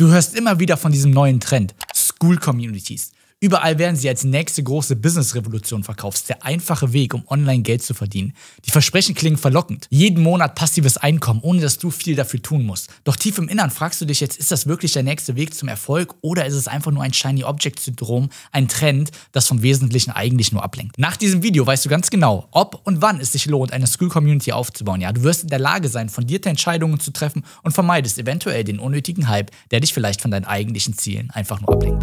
Du hörst immer wieder von diesem neuen Trend, School Communities. Überall werden sie als nächste große Business-Revolution verkauft. der einfache Weg, um online Geld zu verdienen. Die Versprechen klingen verlockend. Jeden Monat passives Einkommen, ohne dass du viel dafür tun musst. Doch tief im Innern fragst du dich jetzt, ist das wirklich der nächste Weg zum Erfolg oder ist es einfach nur ein Shiny Object-Syndrom, ein Trend, das vom Wesentlichen eigentlich nur ablenkt? Nach diesem Video weißt du ganz genau, ob und wann es sich lohnt, eine School-Community aufzubauen. Ja, du wirst in der Lage sein, fundierte Entscheidungen zu treffen und vermeidest eventuell den unnötigen Hype, der dich vielleicht von deinen eigentlichen Zielen einfach nur ablenkt.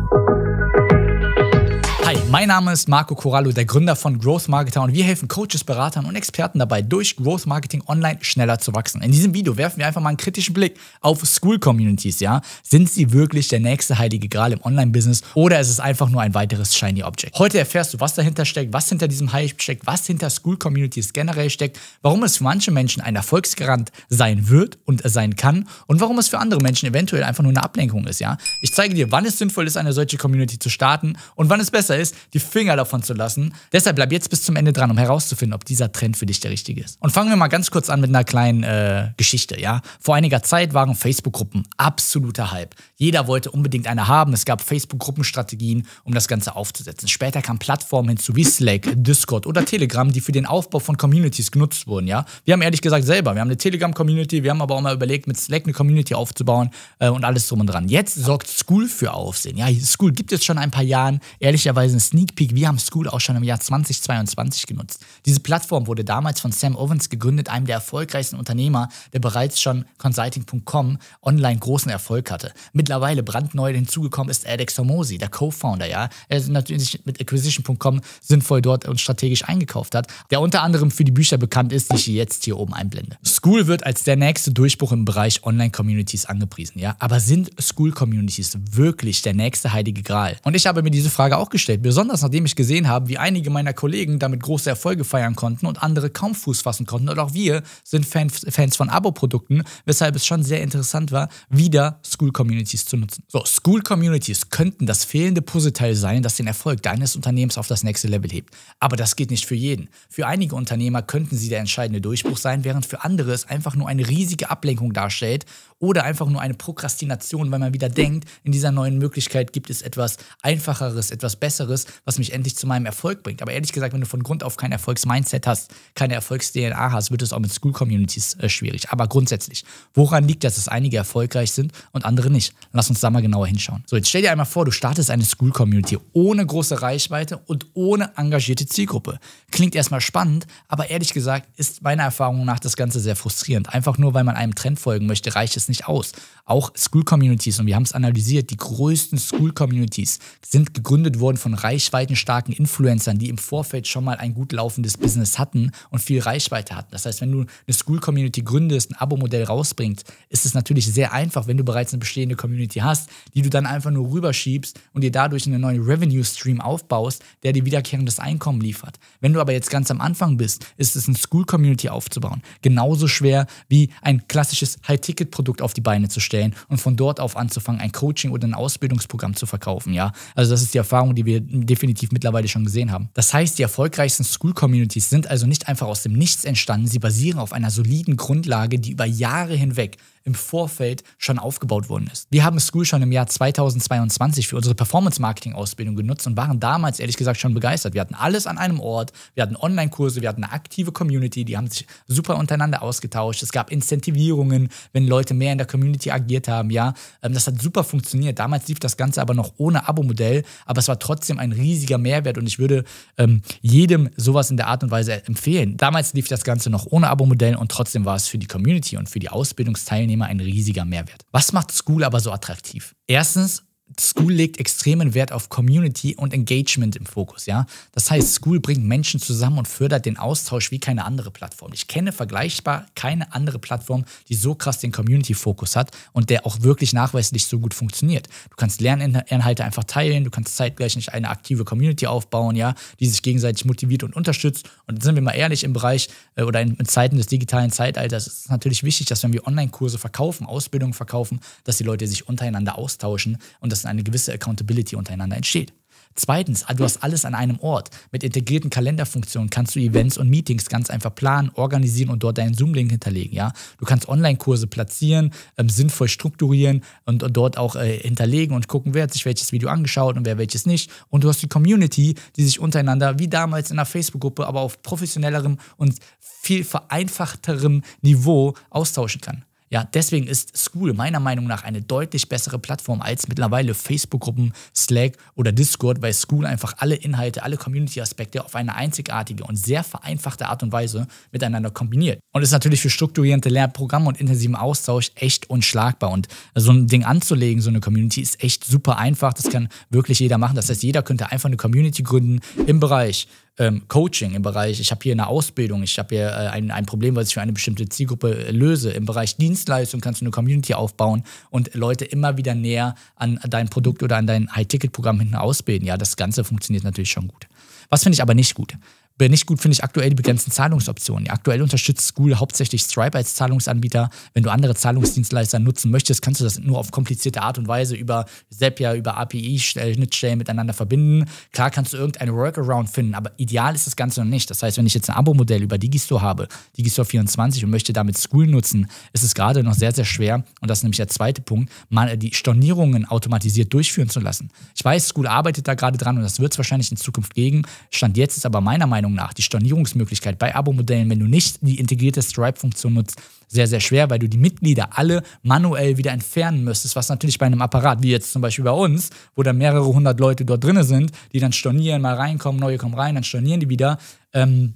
Mein Name ist Marco Corallo, der Gründer von Growth Marketer und wir helfen Coaches, Beratern und Experten dabei, durch Growth Marketing online schneller zu wachsen. In diesem Video werfen wir einfach mal einen kritischen Blick auf School Communities, ja? Sind sie wirklich der nächste heilige Gral im Online-Business oder ist es einfach nur ein weiteres shiny Object? Heute erfährst du, was dahinter steckt, was hinter diesem Hype steckt, was hinter School Communities generell steckt, warum es für manche Menschen ein Erfolgsgarant sein wird und sein kann und warum es für andere Menschen eventuell einfach nur eine Ablenkung ist, ja? Ich zeige dir, wann es sinnvoll ist, eine solche Community zu starten und wann es besser ist, die Finger davon zu lassen. Deshalb bleib jetzt bis zum Ende dran, um herauszufinden, ob dieser Trend für dich der richtige ist. Und fangen wir mal ganz kurz an mit einer kleinen äh, Geschichte, ja. Vor einiger Zeit waren Facebook-Gruppen absoluter Hype. Jeder wollte unbedingt eine haben. Es gab Facebook-Gruppenstrategien, um das Ganze aufzusetzen. Später kamen Plattformen hinzu wie Slack, Discord oder Telegram, die für den Aufbau von Communities genutzt wurden, ja. Wir haben ehrlich gesagt selber, wir haben eine Telegram-Community, wir haben aber auch mal überlegt, mit Slack eine Community aufzubauen äh, und alles drum und dran. Jetzt sorgt School für Aufsehen. Ja, School gibt es schon ein paar Jahren. Ehrlicherweise ist Sneak Peek, wir haben School auch schon im Jahr 2022 genutzt. Diese Plattform wurde damals von Sam Owens gegründet, einem der erfolgreichsten Unternehmer, der bereits schon Consulting.com online großen Erfolg hatte. Mittlerweile brandneu hinzugekommen ist Alex Somosi, der Co-Founder, ja. Er ist natürlich mit Acquisition.com sinnvoll dort und strategisch eingekauft hat, der unter anderem für die Bücher bekannt ist, die ich jetzt hier oben einblende. School wird als der nächste Durchbruch im Bereich Online-Communities angepriesen, ja. Aber sind School-Communities wirklich der nächste heilige Gral? Und ich habe mir diese Frage auch gestellt. Wir Besonders nachdem ich gesehen habe, wie einige meiner Kollegen damit große Erfolge feiern konnten und andere kaum Fuß fassen konnten. Und auch wir sind Fans, von Abo-Produkten, weshalb es schon sehr interessant war, wieder School-Communities zu nutzen. So, School-Communities könnten das fehlende Puzzleteil sein, das den Erfolg deines Unternehmens auf das nächste Level hebt. Aber das geht nicht für jeden. Für einige Unternehmer könnten sie der entscheidende Durchbruch sein, während für andere es einfach nur eine riesige Ablenkung darstellt oder einfach nur eine Prokrastination, weil man wieder denkt, in dieser neuen Möglichkeit gibt es etwas Einfacheres, etwas Besseres, was mich endlich zu meinem Erfolg bringt. Aber ehrlich gesagt, wenn du von Grund auf kein Erfolgsmindset hast, keine Erfolgs-DNA hast, wird es auch mit School-Communities äh, schwierig. Aber grundsätzlich, woran liegt, das, dass einige erfolgreich sind und andere nicht? Lass uns da mal genauer hinschauen. So, jetzt stell dir einmal vor, du startest eine School-Community ohne große Reichweite und ohne engagierte Zielgruppe. Klingt erstmal spannend, aber ehrlich gesagt ist meiner Erfahrung nach das Ganze sehr frustrierend. Einfach nur, weil man einem Trend folgen möchte, reicht es es nicht aus. Auch School-Communities, und wir haben es analysiert, die größten School-Communities sind gegründet worden von reichweitenstarken Influencern, die im Vorfeld schon mal ein gut laufendes Business hatten und viel Reichweite hatten. Das heißt, wenn du eine School-Community gründest, ein Abo-Modell rausbringst, ist es natürlich sehr einfach, wenn du bereits eine bestehende Community hast, die du dann einfach nur rüberschiebst und dir dadurch einen neuen Revenue-Stream aufbaust, der dir wiederkehrendes Einkommen liefert. Wenn du aber jetzt ganz am Anfang bist, ist es eine School-Community aufzubauen. Genauso schwer wie ein klassisches High-Ticket-Produkt Produkt auf die Beine zu stellen und von dort auf anzufangen, ein Coaching oder ein Ausbildungsprogramm zu verkaufen, ja. Also das ist die Erfahrung, die wir definitiv mittlerweile schon gesehen haben. Das heißt, die erfolgreichsten School-Communities sind also nicht einfach aus dem Nichts entstanden, sie basieren auf einer soliden Grundlage, die über Jahre hinweg im Vorfeld schon aufgebaut worden ist. Wir haben School schon im Jahr 2022 für unsere Performance-Marketing-Ausbildung genutzt und waren damals ehrlich gesagt schon begeistert. Wir hatten alles an einem Ort, wir hatten Online-Kurse, wir hatten eine aktive Community, die haben sich super untereinander ausgetauscht. Es gab Incentivierungen, wenn Leute mehr in der Community agiert haben, ja. Ähm, das hat super funktioniert. Damals lief das Ganze aber noch ohne Abo-Modell, aber es war trotzdem ein riesiger Mehrwert und ich würde ähm, jedem sowas in der Art und Weise empfehlen. Damals lief das Ganze noch ohne Abo-Modell und trotzdem war es für die Community und für die Ausbildungsteilnehmer Arbeitnehmer ein riesiger Mehrwert. Was macht School aber so attraktiv? Erstens, School legt extremen Wert auf Community und Engagement im Fokus, ja. Das heißt, School bringt Menschen zusammen und fördert den Austausch wie keine andere Plattform. Ich kenne vergleichbar keine andere Plattform, die so krass den Community-Fokus hat und der auch wirklich nachweislich so gut funktioniert. Du kannst Lerninhalte einfach teilen, du kannst zeitgleich nicht eine aktive Community aufbauen, ja, die sich gegenseitig motiviert und unterstützt. Und sind wir mal ehrlich, im Bereich äh, oder in, Zeiten des digitalen Zeitalters ist es natürlich wichtig, dass wenn wir Online-Kurse verkaufen, Ausbildungen verkaufen, dass die Leute sich untereinander austauschen und dass eine gewisse Accountability untereinander entsteht. Zweitens, du hast alles an einem Ort. Mit integrierten Kalenderfunktionen kannst du Events und Meetings ganz einfach planen, organisieren und dort deinen Zoom-Link hinterlegen. Ja? Du kannst Online-Kurse platzieren, ähm, sinnvoll strukturieren und, und dort auch äh, hinterlegen und gucken, wer hat sich welches Video angeschaut und wer welches nicht. Und du hast die Community, die sich untereinander, wie damals in einer Facebook-Gruppe, aber auf professionellerem und viel vereinfachterem Niveau austauschen kann. Ja, deswegen ist School meiner Meinung nach eine deutlich bessere Plattform als mittlerweile Facebook-Gruppen, Slack oder Discord, weil School einfach alle Inhalte, alle Community-Aspekte auf eine einzigartige und sehr vereinfachte Art und Weise miteinander kombiniert. Und ist natürlich für strukturierte Lernprogramme und intensiven Austausch echt unschlagbar. Und so ein Ding anzulegen, so eine Community, ist echt super einfach. Das kann wirklich jeder machen. Das heißt, jeder könnte einfach eine Community gründen im Bereich ähm, Coaching, im Bereich, ich habe hier eine Ausbildung, ich habe hier äh, ein, ein Problem, was ich für eine bestimmte Zielgruppe äh, löse. Im Bereich Dienstleistung kannst du eine Community aufbauen und Leute immer wieder näher an dein Produkt oder an dein High-Ticket-Programm hinten ausbilden. Ja, das Ganze funktioniert natürlich schon gut. Was finde ich aber nicht gut? Wer nicht gut finde ich aktuell die begrenzten Zahlungsoptionen. Aktuell unterstützt School hauptsächlich Stripe als Zahlungsanbieter. Wenn du andere Zahlungsdienstleister nutzen möchtest, kannst du das nur auf komplizierte Art und Weise über Zapier, über API-Schnittstellen miteinander verbinden. Klar kannst du irgendeine Workaround finden, aber ideal ist das Ganze noch nicht. Das heißt, wenn ich jetzt ein Abo-Modell über Digistore habe, Digistore 24 und möchte damit School nutzen, ist es gerade noch sehr, sehr schwer, und das ist nämlich der zweite Punkt, mal die Stornierungen automatisiert durchführen zu lassen. Ich weiß, School arbeitet da gerade dran und das wird es wahrscheinlich in Zukunft gegen. Stand jetzt ist aber meiner Meinung Meinung nach die Stornierungsmöglichkeit bei Abo-Modellen, wenn du nicht die integrierte Stripe-Funktion nutzt, sehr, sehr schwer, weil du die Mitglieder alle manuell wieder entfernen müsstest, was natürlich bei einem Apparat, wie jetzt zum Beispiel bei uns, wo da mehrere hundert Leute dort drin sind, die dann stornieren, mal reinkommen, neue kommen rein, dann stornieren die wieder, ähm,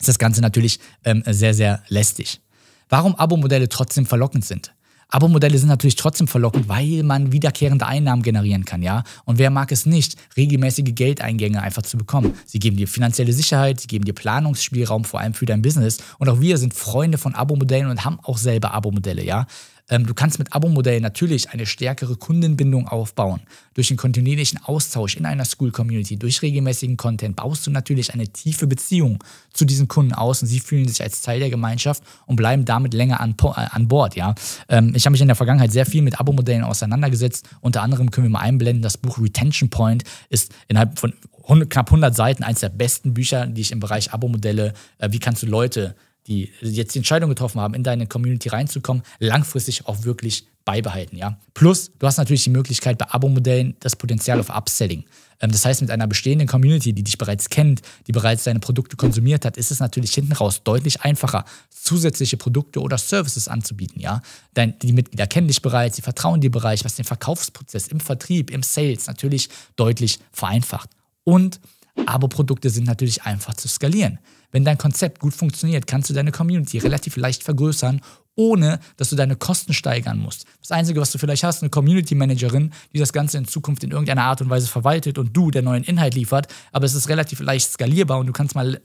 ist das Ganze natürlich ähm, sehr, sehr lästig. Warum Abo-Modelle trotzdem verlockend sind? Abo-Modelle sind natürlich trotzdem verlockend, weil man wiederkehrende Einnahmen generieren kann, ja. Und wer mag es nicht, regelmäßige Geldeingänge einfach zu bekommen? Sie geben dir finanzielle Sicherheit, sie geben dir Planungsspielraum, vor allem für dein Business. Und auch wir sind Freunde von Abo-Modellen und haben auch selber Abo-Modelle, ja. Ähm, du kannst mit Abo-Modellen natürlich eine stärkere Kundenbindung aufbauen. Durch den kontinuierlichen Austausch in einer School-Community, durch regelmäßigen Content baust du natürlich eine tiefe Beziehung zu diesen Kunden aus und sie fühlen sich als Teil der Gemeinschaft und bleiben damit länger an, äh, an Bord. Ja? Ähm, ich habe mich in der Vergangenheit sehr viel mit Abo-Modellen auseinandergesetzt. Unter anderem können wir mal einblenden, das Buch Retention Point ist innerhalb von 100, knapp 100 Seiten eines der besten Bücher, die ich im Bereich Abo-Modelle, äh, wie kannst du Leute die jetzt die Entscheidung getroffen haben, in deine Community reinzukommen, langfristig auch wirklich beibehalten, ja. Plus, du hast natürlich die Möglichkeit, bei Abo-Modellen das Potenzial auf Upselling. Ähm, das heißt, mit einer bestehenden Community, die dich bereits kennt, die bereits deine Produkte konsumiert hat, ist es natürlich hinten raus deutlich einfacher, zusätzliche Produkte oder Services anzubieten, ja. Dein, die Mitglieder kennen dich bereits, sie vertrauen dir bereits, was den Verkaufsprozess im Vertrieb, im Sales natürlich deutlich vereinfacht. Und aber Produkte sind natürlich einfach zu skalieren. Wenn dein Konzept gut funktioniert, kannst du deine Community relativ leicht vergrößern, ohne dass du deine Kosten steigern musst. Das Einzige, was du vielleicht hast, eine Community Managerin, die das Ganze in Zukunft in irgendeiner Art und Weise verwaltet und du der neuen Inhalt liefert, aber es ist relativ leicht skalierbar und du kannst mal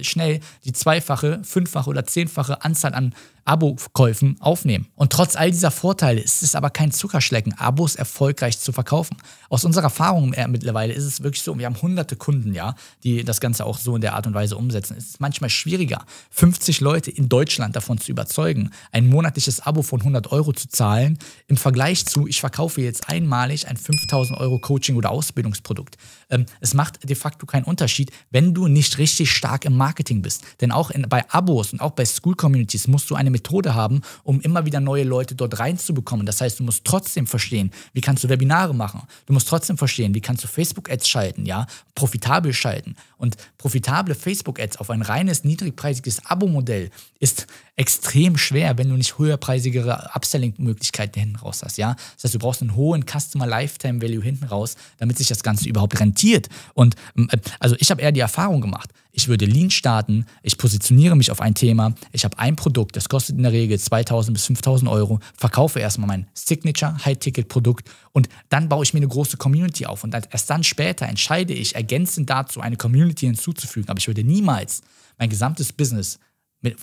schnell die zweifache, fünffache oder zehnfache Anzahl an Abokäufen aufnehmen. Und trotz all dieser Vorteile ist es aber kein Zuckerschlecken, Abos erfolgreich zu verkaufen. Aus unserer Erfahrung äh, mittlerweile ist es wirklich so, wir haben hunderte Kunden, ja, die das Ganze auch so in der Art und Weise umsetzen. Es ist manchmal schwieriger, 50 Leute in Deutschland davon zu überzeugen, ein monatliches Abo von 100 Euro zu zahlen, im Vergleich zu, ich verkaufe jetzt einmalig ein 5000 Euro Coaching- oder Ausbildungsprodukt. Ähm, es macht de facto keinen Unterschied, wenn du nicht richtig stark im Marketing bist. Denn auch in, bei Abos und auch bei School Communities musst du eine Methode haben, um immer wieder neue Leute dort reinzubekommen. Das heißt, du musst trotzdem verstehen, wie kannst du Webinare machen. Du musst trotzdem verstehen, wie kannst du Facebook-Ads schalten, ja, profitabel schalten. Und profitable Facebook-Ads auf ein reines, niedrigpreisiges Abo-Modell ist extrem schwer, wenn du nicht höherpreisigere Upselling-Möglichkeiten hinten raus hast. Ja? Das heißt, du brauchst einen hohen Customer Lifetime Value hinten raus, damit sich das Ganze überhaupt rentiert. Und ähm, also ich habe eher die Erfahrung gemacht. Ich würde Lean starten, ich positioniere mich auf ein Thema, ich habe ein Produkt, das kostet in der Regel 2000 bis 5000 Euro, verkaufe erstmal mein Signature High-Ticket-Produkt und dann baue ich mir eine große Community auf. Und erst dann später entscheide ich, ergänzend dazu eine Community hinzuzufügen. Aber ich würde niemals mein gesamtes Business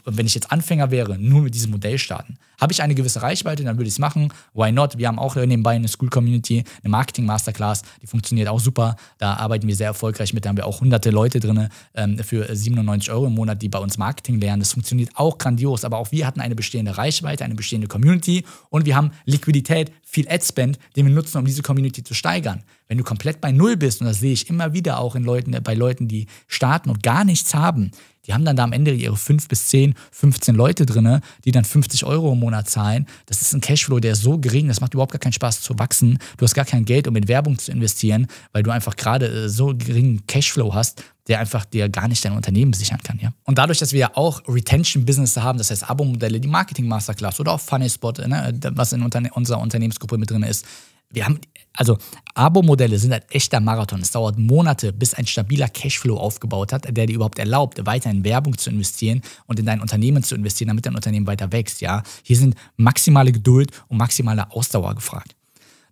wenn ich jetzt Anfänger wäre, nur mit diesem Modell starten. Habe ich eine gewisse Reichweite, dann würde ich es machen. Why not? Wir haben auch nebenbei eine School Community, eine Marketing Masterclass, die funktioniert auch super. Da arbeiten wir sehr erfolgreich mit. Da haben wir auch hunderte Leute drin ähm, für 97 Euro im Monat, die bei uns Marketing lernen. Das funktioniert auch grandios. Aber auch wir hatten eine bestehende Reichweite, eine bestehende Community und wir haben Liquidität, viel Ad-Spend, den wir nutzen, um diese Community zu steigern. Wenn du komplett bei Null bist, und das sehe ich immer wieder auch in Leuten, äh, bei Leuten, die starten und gar nichts haben, die haben dann da am Ende ihre 5 bis 10, 15 Leute drin, die dann 50 Euro im Monat zahlen. Das ist ein Cashflow, der ist so gering, das macht überhaupt gar keinen Spaß zu wachsen. Du hast gar kein Geld, um in Werbung zu investieren, weil du einfach gerade äh, so geringen Cashflow hast, der einfach dir gar nicht dein Unternehmen sichern kann. Ja? Und dadurch, dass wir ja auch Retention-Business haben, das heißt Abo-Modelle, die Marketing-Masterclass oder auch Funny Spot, ne, was in unserer Unternehmensgruppe mit drin ist, wir haben, also Abo-Modelle sind ein halt echter Marathon. Es dauert Monate, bis ein stabiler Cashflow aufgebaut hat, der dir überhaupt erlaubt, weiter in Werbung zu investieren und in dein Unternehmen zu investieren, damit dein Unternehmen weiter wächst. Ja, hier sind maximale Geduld und maximale Ausdauer gefragt.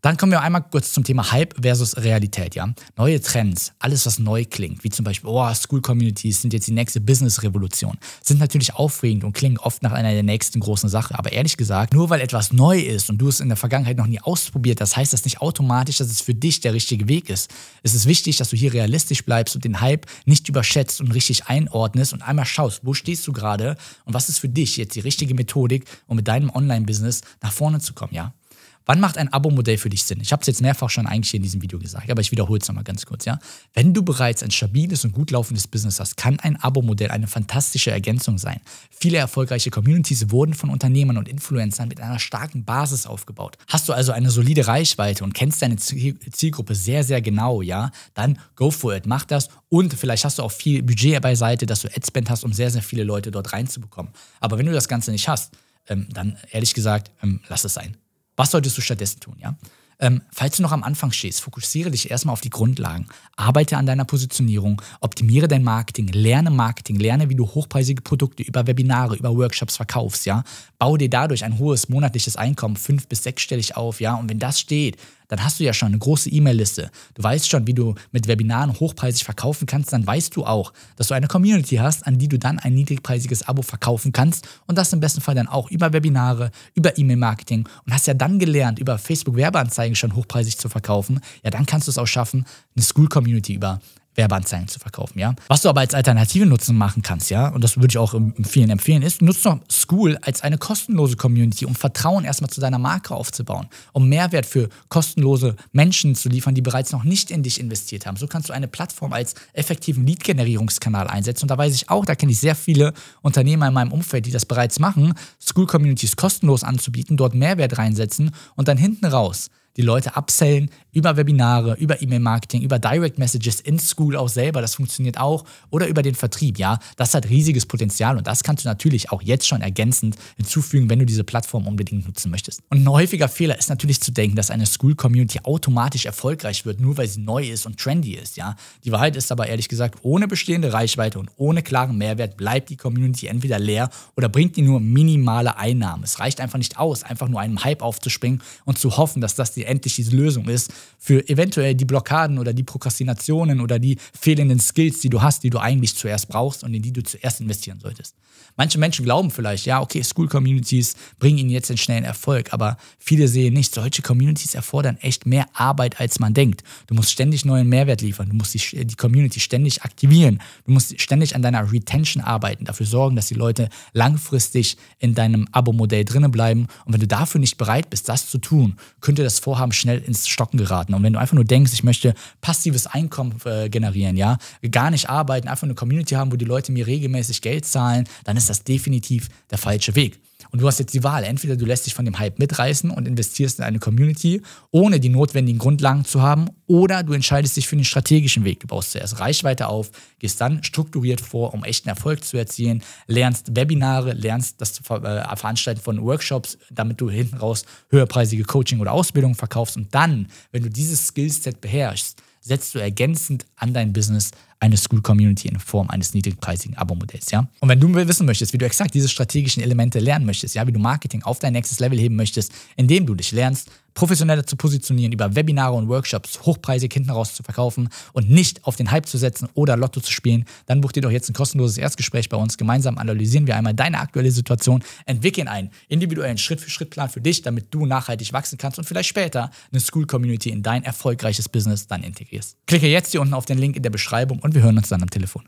Dann kommen wir einmal kurz zum Thema Hype versus Realität, ja. Neue Trends, alles was neu klingt, wie zum Beispiel, oh, School Communities sind jetzt die nächste Business-Revolution, sind natürlich aufregend und klingen oft nach einer der nächsten großen Sachen. Aber ehrlich gesagt, nur weil etwas neu ist und du es in der Vergangenheit noch nie ausprobiert, das heißt das nicht automatisch, dass es für dich der richtige Weg ist. Es ist wichtig, dass du hier realistisch bleibst und den Hype nicht überschätzt und richtig einordnest und einmal schaust, wo stehst du gerade und was ist für dich jetzt die richtige Methodik, um mit deinem Online-Business nach vorne zu kommen, ja. Wann macht ein Abo-Modell für dich Sinn? Ich habe es jetzt mehrfach schon eigentlich hier in diesem Video gesagt, aber ich wiederhole es nochmal ganz kurz. Ja? Wenn du bereits ein stabiles und gut laufendes Business hast, kann ein Abo-Modell eine fantastische Ergänzung sein. Viele erfolgreiche Communities wurden von Unternehmern und Influencern mit einer starken Basis aufgebaut. Hast du also eine solide Reichweite und kennst deine Zielgruppe sehr, sehr genau, ja, dann go for it, mach das und vielleicht hast du auch viel Budget beiseite, dass du Adspend hast, um sehr, sehr viele Leute dort reinzubekommen. Aber wenn du das Ganze nicht hast, ähm, dann ehrlich gesagt, ähm, lass es sein. Was solltest du stattdessen tun, ja? Ähm, falls du noch am Anfang stehst, fokussiere dich erstmal auf die Grundlagen. Arbeite an deiner Positionierung, optimiere dein Marketing, lerne Marketing, lerne, wie du hochpreisige Produkte über Webinare, über Workshops verkaufst, ja. Bau dir dadurch ein hohes monatliches Einkommen, fünf- bis sechsstellig auf, ja. Und wenn das steht, dann hast du ja schon eine große E-Mail-Liste. Du weißt schon, wie du mit Webinaren hochpreisig verkaufen kannst. Dann weißt du auch, dass du eine Community hast, an die du dann ein niedrigpreisiges Abo verkaufen kannst. Und das im besten Fall dann auch über Webinare, über E-Mail-Marketing. Und hast ja dann gelernt, über Facebook-Werbeanzeigen schon hochpreisig zu verkaufen. Ja, dann kannst du es auch schaffen, eine School-Community über Werbeanzeigen zu verkaufen, ja. Was du aber als alternative Nutzen machen kannst, ja, und das würde ich auch vielen empfehlen, ist, nutzt doch School als eine kostenlose Community, um Vertrauen erstmal zu deiner Marke aufzubauen, um Mehrwert für kostenlose Menschen zu liefern, die bereits noch nicht in dich investiert haben. So kannst du eine Plattform als effektiven Lead-Generierungskanal einsetzen. Und da weiß ich auch, da kenne ich sehr viele Unternehmer in meinem Umfeld, die das bereits machen, School-Communities kostenlos anzubieten, dort Mehrwert reinsetzen und dann hinten raus die Leute absellen über Webinare, über E-Mail-Marketing, über Direct Messages in School auch selber, das funktioniert auch, oder über den Vertrieb, ja, das hat riesiges Potenzial und das kannst du natürlich auch jetzt schon ergänzend hinzufügen, wenn du diese Plattform unbedingt nutzen möchtest. Und ein häufiger Fehler ist natürlich zu denken, dass eine School-Community automatisch erfolgreich wird, nur weil sie neu ist und trendy ist, ja. Die Wahrheit ist aber ehrlich gesagt, ohne bestehende Reichweite und ohne klaren Mehrwert bleibt die Community entweder leer oder bringt dir nur minimale Einnahmen. Es reicht einfach nicht aus, einfach nur einem Hype aufzuspringen und zu hoffen, dass das dir endlich diese Lösung ist, für eventuell die Blockaden oder die Prokrastinationen oder die fehlenden Skills, die du hast, die du eigentlich zuerst brauchst und in die du zuerst investieren solltest. Manche Menschen glauben vielleicht, ja, okay, School Communities bringen ihnen jetzt den schnellen Erfolg, aber viele sehen nicht, solche Communities erfordern echt mehr Arbeit, als man denkt. Du musst ständig neuen Mehrwert liefern, du musst die, die Community ständig aktivieren, du musst ständig an deiner Retention arbeiten, dafür sorgen, dass die Leute langfristig in deinem Abo-Modell drinnen bleiben. Und wenn du dafür nicht bereit bist, das zu tun, könnte das Vorhaben schnell ins Stocken geraten geraten. Und wenn du einfach nur denkst, ich möchte passives Einkommen äh, generieren, ja, gar nicht arbeiten, einfach eine Community haben, wo die Leute mir regelmäßig Geld zahlen, dann ist das definitiv der falsche Weg. Und du hast jetzt die Wahl. Entweder du lässt dich von dem Hype mitreißen und investierst in eine Community, ohne die notwendigen Grundlagen zu haben, oder du entscheidest dich für den strategischen Weg. Du baust zuerst Reichweite auf, gehst dann strukturiert vor, um echten Erfolg zu erzielen, lernst Webinare, lernst das äh, Veranstalten von Workshops, damit du hinten raus höherpreisige Coaching oder Ausbildung verkaufst. Und dann, wenn du dieses Skillset beherrschst, setzt du ergänzend an dein Business eine School Community in Form eines niedrigpreisigen Abo-Modells, ja. Und wenn du wissen möchtest, wie du exakt diese strategischen Elemente lernen möchtest, ja, wie du Marketing auf dein nächstes Level heben möchtest, indem du dich lernst, professioneller zu positionieren, über Webinare und Workshops hochpreisig hinten raus zu verkaufen und nicht auf den Hype zu setzen oder Lotto zu spielen, dann buch dir doch jetzt ein kostenloses Erstgespräch bei uns. Gemeinsam analysieren wir einmal deine aktuelle Situation, entwickeln einen individuellen Schritt-für-Schritt-Plan für dich, damit du nachhaltig wachsen kannst und vielleicht später eine School-Community in dein erfolgreiches Business dann integrierst. Klicke jetzt hier unten auf den Link in der Beschreibung und wir hören uns dann am Telefon.